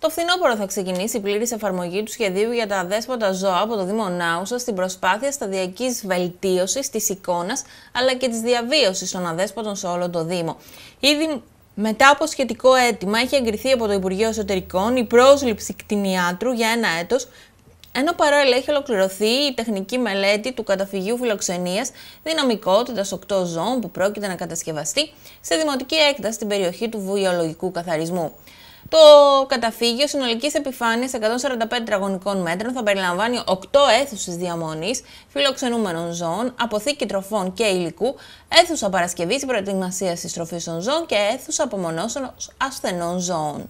Το φθινόπωρο θα ξεκινήσει η πλήρης εφαρμογή του σχεδίου για τα αδέσποτα ζώα από το Δήμο Νάουσα στην προσπάθεια σταδιακής βελτίωσης της εικόνας αλλά και της διαβίωσης των αδέσποτων σε όλο το Δήμο. Ήδη μετά από σχετικό αίτημα έχει εγκριθεί από το Υπουργείο Εσωτερικών η πρόσληψη κτηνιάτρου για ένα έτος, ενώ παράλληλα έχει ολοκληρωθεί η τεχνική μελέτη του καταφυγίου φιλοξενίας δυναμικότητας 8 ζώων που πρόκειται να κατασκευαστεί σε δημοτική έκταση στην περιοχή του βουλιολογικού καθαρισμού. Το καταφύγιο συνολικής επιφάνειας 145 τετραγωνικών μέτρων θα περιλαμβάνει 8 αίθουσες διαμονής φιλοξενούμενων ζώων, αποθήκη τροφών και υλικού, αίθουσα παρασκευής προετοιμασίας τροφής των ζώων και αίθουσα απομονώσεων ασθενών ζώων.